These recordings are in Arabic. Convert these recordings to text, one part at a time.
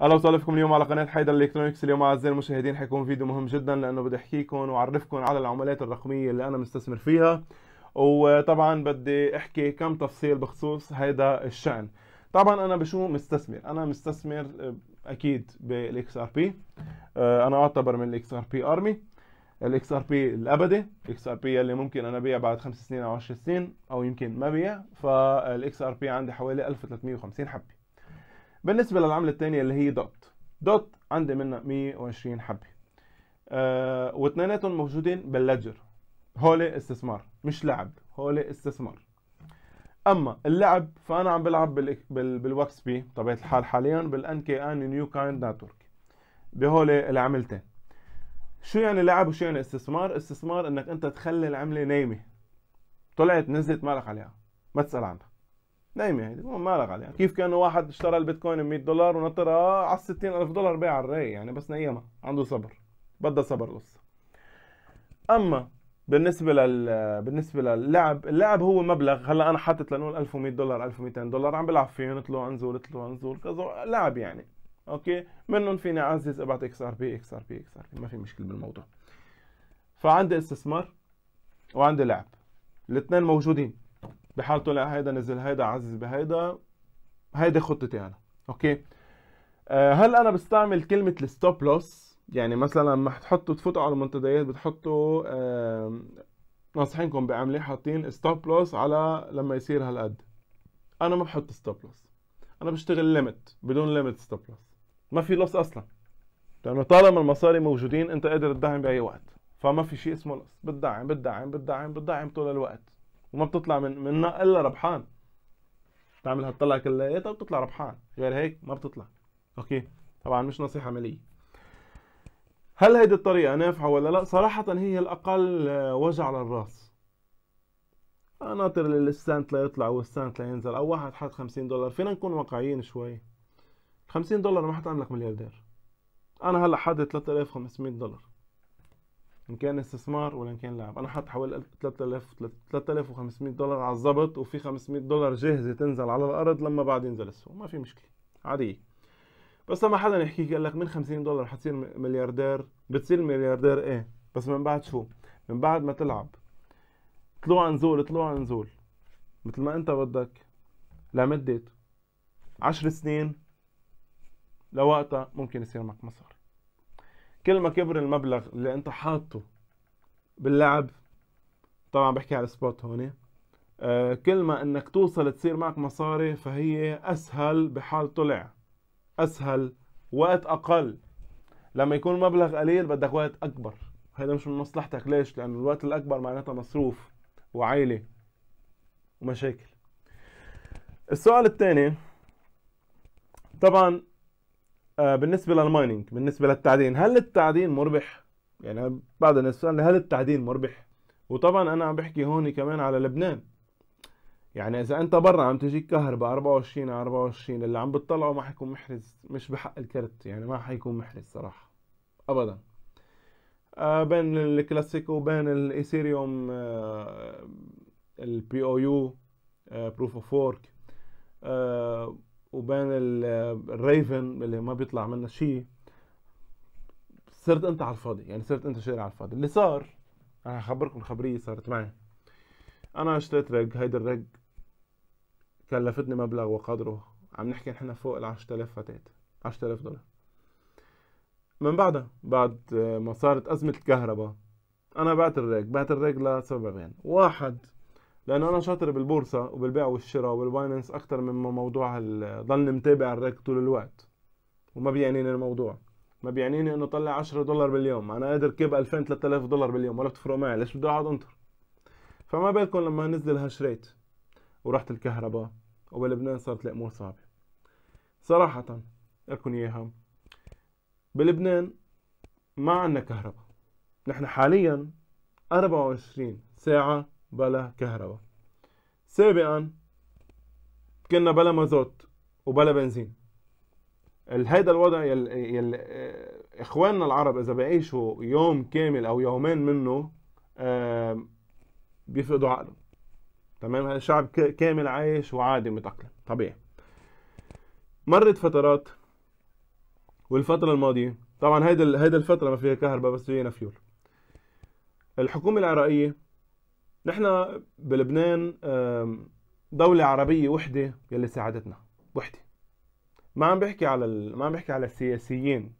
اهلا وسهلا فيكم اليوم على قناه حيدر الكترونكس اليوم اعزائي المشاهدين حيكون فيديو مهم جدا لانه بدي احكيكم واعرفكم على العملات الرقميه اللي انا مستثمر فيها وطبعا بدي احكي كم تفصيل بخصوص هذا الشان طبعا انا بشو مستثمر انا مستثمر آه، اكيد بالاكس ار بي آه، انا اعتبر من الاكس ار بي ارمي الاكس ار بي الابدي الاكس ار بي اللي ممكن انا بيع بعد خمس سنين او 10 سنين او يمكن ما بيع فالاكس ار بي عندي حوالي 1350 حبه بالنسبه للعمله الثانيه اللي هي دوت دوت عندي منها 120 حبه آه واثنيناتهم موجودين بالليدجر هولي استثمار مش لعب هولي استثمار اما اللعب فانا عم بلعب بال بال بالوكس بي طبيعه الحال حاليا بالان كي ان نيو كايند نتورك بهولي العملتين شو يعني لعب وشو يعني استثمار استثمار انك انت تخلي العمله نايمه طلعت نزلت مالك عليها ما تسال عنها نايمه هيدي يعني، ما مالك عليها يعني. كيف كانه واحد اشترى البيتكوين ب 100 دولار ونطرها آه، على 60000 دولار بيع الراي يعني بس نيمها عنده صبر بدها صبر القصه اما بالنسبه لل بالنسبه للعب اللعب هو مبلغ هلا انا حاطط لنقول 1100 دولار 1200 دولار عم بلعب فيهم طلعوا انزل طلعوا انزل كذا لعب يعني اوكي منهم فيني اعزز ابعت اكس ار بي اكس ار بي اكس ار بي ما في مشكله بالموضوع فعندي استثمار وعندي لعب الاثنين موجودين بحال طلع هيدا نزل هيدا عزز بهيدا هيدي خطتي انا اوكي أه هل انا بستعمل كلمه الستوب لوس يعني مثلا لما تحطوا تفوتوا على المنتديات بتحطوا أه ناصحينكم بعملي حاطين ستوب لوس على لما يصير هالقد انا ما بحط ستوب لوس انا بشتغل ليميت بدون ليميت ستوب لوس ما في لوس اصلا لانه طالما المصاري موجودين انت قادر تدعم باي وقت فما في شيء اسمه لوس بتدعم بتدعم بتدعم بتدعم طول الوقت وما بتطلع من منها الا ربحان تعمل هالطلعه كلياتها وبتطلع ربحان غير هيك ما بتطلع اوكي طبعا مش نصيحه ماليه هل هيدي الطريقه نافعه ولا لا صراحه هي الاقل آه، وجع للراس آه، ناطر للسنت ليطلع والسنت لينزل او واحد حط 50 دولار فينا نكون واقعيين شوي 50 دولار ما حتعملك ملياردير انا هلا حاطط 3500 دولار ان كان استثمار ولا ان كان لعب انا حاط حوالي 3000 3500 دولار على الظبط وفي 500 دولار جاهزه تنزل على الارض لما بعد ينزل السوق ما في مشكله عاديه بس لما حدا يحكيك قال لك من 50 دولار حتصير ملياردير بتصير ملياردير ايه بس من بعد شو من بعد ما تلعب طلوع نزول طلوع نزول مثل ما انت بدك لمدة 10 سنين لوقتها ممكن يصير معك مصاري كل ما كبر المبلغ اللي انت حاطه باللعب طبعا بحكي على السبوت هون آه كل ما انك توصل تصير معك مصاري فهي اسهل بحال طلع اسهل وقت اقل لما يكون مبلغ قليل بدك وقت اكبر هذا مش من مصلحتك ليش لانه الوقت الاكبر معناتها مصروف وعيله ومشاكل السؤال الثاني طبعا آه، بالنسبه للمايننج بالنسبه للتعدين هل التعدين مربح يعني بعد السؤال هل التعدين مربح وطبعا انا عم بحكي هون كمان على لبنان يعني اذا انت برا عم تجيك كهرباء 24 على 24 اللي عم بتطلعه ما حيكون محرز مش بحق الكرت يعني ما حيكون محرز صراحه ابدا آه بين الكلاسيكو وبين الايثيريوم آه البي او يو بروف اوف وورك وبين الريفن اللي ما بيطلع منه شيء صرت انت على الفاضي يعني صرت انت شاري على الفاضي اللي صار انا اخبركم خبريه صارت معي انا اشتريت رج هيدا الرج كلفتني مبلغ وقدره عم نحكي نحن فوق ال 10000 فتاه 10000 دولار من بعدها بعد ما صارت ازمه الكهرباء انا بعت الرج بعت الرج لسببين واحد لانه انا شاطر بالبورصه وبالبيع والشراء وبالباينانس اكثر من موضوع ضلني متابع الرك طول الوقت وما بيعنيني الموضوع ما بيعنيني انه طلع 10 دولار باليوم انا قادر كيب 2000 3000 دولار باليوم ولا بتفرق معي ليش بدي اقعد انطر فما بالكم لما نزل الهشرات ورحت الكهرباء وبلبنان صارت الامور صعبه صراحه اكون اياها بلبنان ما عندنا كهرباء نحن حاليا 24 ساعه بلا كهرباء سابقا كنا بلا مازوت وبلا بنزين هيدا الوضع يل... اخواننا العرب اذا بيعيشوا يوم كامل او يومين منه بيفقدوا عقلهم تمام هذا الشعب كامل عايش وعادي متأقلم طبيعي مرت فترات والفترة الماضية طبعا هيدا هيدا الفترة ما فيها كهرباء بس فيها فيول الحكومة العراقية نحن بلبنان دولة عربية وحدة يلي ساعدتنا وحدة ما عم بحكي على ال... ما عم بحكي على السياسيين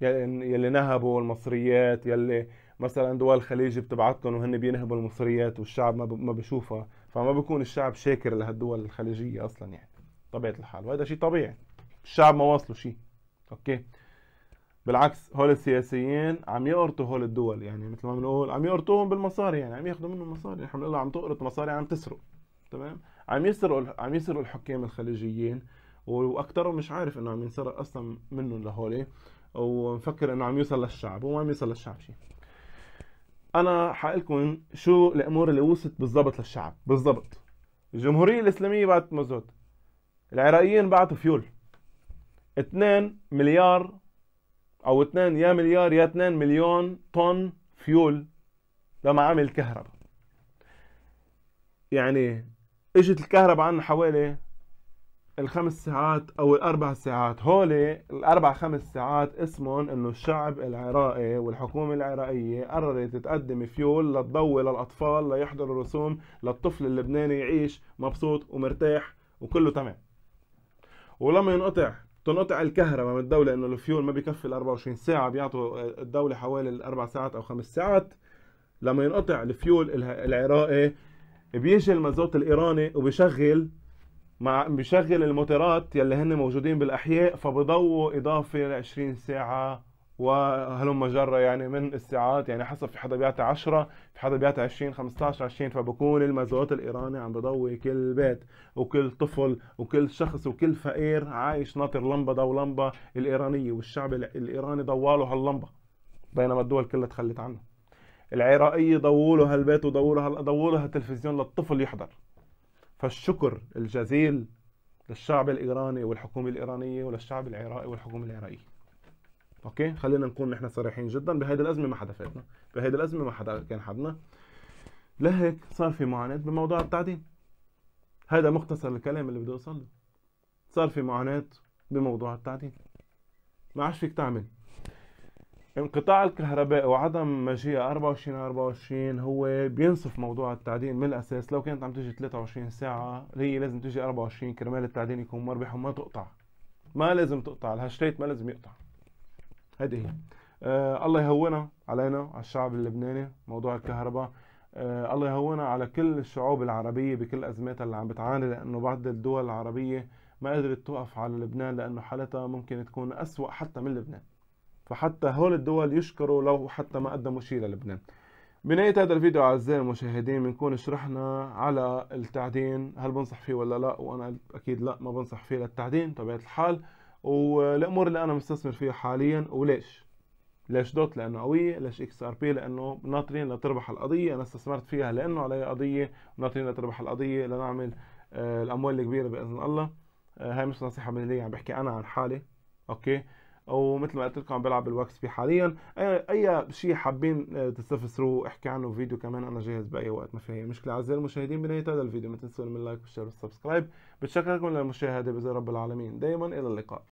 يلي نهبوا المصريات يلي مثلا دول الخليج بتبعتهم وهن بينهبوا المصريات والشعب ما, ب... ما بشوفها فما بكون الشعب شاكر لهالدول الخليجيه اصلا يعني طبيعه الحال وهذا شيء طبيعي الشعب ما واصله شيء اوكي بالعكس هول السياسيين عم يقرطوا هول الدول يعني مثل ما بنقول عم يقرطوهم بالمصاري يعني عم ياخذوا منهم مصاري نحن بنقول عم تقرط مصاري عم تسرق تمام عم يسرقوا عم يسرقوا الحكام الخليجيين واكثرهم مش عارف انه عم ينسرق اصلا منهم لهول ومفكر انه عم يوصل للشعب وما عم يوصل للشعب شيء انا حقلكم شو الامور اللي وصلت بالضبط للشعب بالضبط الجمهوريه الاسلاميه بعت مازوت العراقيين بعتوا فيول 2 مليار او 2 يا مليار يا 2 مليون طن فيول لمعامل الكهرباء يعني اجت الكهرباء عنا حوالي الخمس ساعات او الاربع ساعات هول الاربع خمس ساعات اسمهم انه الشعب العراقي والحكومه العراقيه قررت تقدم فيول لتضوي للاطفال ليحضروا رسوم للطفل اللبناني يعيش مبسوط ومرتاح وكله تمام ولما ينقطع تنقطع الكهرباء من الدوله انه الفيول ما بيكفي ال 24 ساعه بيعطوا الدوله حوالي الاربع ساعات او خمس ساعات لما ينقطع الفيول العراقي بيجي المازوت الايراني وبيشغل مع بيشغل الموتورات يلي هن موجودين بالاحياء فبضووا اضافه ل 20 ساعه وهلم جرة يعني من الساعات يعني حسب في حدا بيعطي 10 في حدا بيعطي 20 15 20 فبكون المازوت الايراني عم بضوي كل بيت وكل طفل وكل شخص وكل فقير عايش ناطر لمبه ضو لمبه الايرانيه والشعب الايراني ضواله هاللمبه بينما الدول كلها تخلت عنه العراقيه ضووا له هالبيت وضووا له ضووا له هالتلفزيون للطفل يحضر فالشكر الجزيل للشعب الايراني والحكومه الايرانيه وللشعب العراقي والحكومه العراقيه اوكي خلينا نكون نحن صريحين جدا بهيدي الازمه ما حدا فاتنا بهيدي الازمه ما حدا كان حدنا لهيك صار في معاناه بموضوع التعدين هذا مختصر الكلام اللي بدي اوصل له صار في معاناه بموضوع التعدين ما عادش فيك تعمل انقطاع الكهرباء وعدم مجيء 24 24 هو بينصف موضوع التعدين من الاساس لو كانت عم تيجي 23 ساعه هي لازم تيجي 24 كرمال التعدين يكون مربح وما تقطع ما لازم تقطع الهاشريت ما لازم يقطع هذه هي آه الله يهونها علينا على الشعب اللبناني موضوع الكهرباء آه الله يهونها على كل الشعوب العربية بكل أزماتها اللي عم بتعاني لأنه بعض الدول العربية ما قدرت توقف على لبنان لأنه حالتها ممكن تكون أسوأ حتى من لبنان فحتى هول الدول يشكروا لو حتى ما قدموا شيء للبنان بنهاية هذا الفيديو أعزائي المشاهدين بنكون شرحنا على التعدين هل بنصح فيه ولا لا وأنا أكيد لا ما بنصح فيه للتعدين طبيعة الحال والامور اللي انا مستثمر فيها حاليا وليش ليش دوت لانه قويه ليش اكس ار بي لانه ناطرين لتربح القضيه انا استثمرت فيها لانه علي قضيه ناطرين لتربح القضيه لنعمل آه، الاموال الكبيره باذن الله آه، هاي مش نصيحه ماليه عم بحكي انا عن حالي اوكي ومثل ما قلت لكم عم بلعب بالواكس بي حاليا اي شيء حابين آه، تستفسروا احكي عنه فيديو كمان انا جاهز باي وقت ما في اي مشكله اعزائي المشاهدين بنهايه هذا الفيديو ما تنسوا من اللايك والشير والسبسكرايب بتشكركم للمشاهده باذن رب العالمين دائما الى اللقاء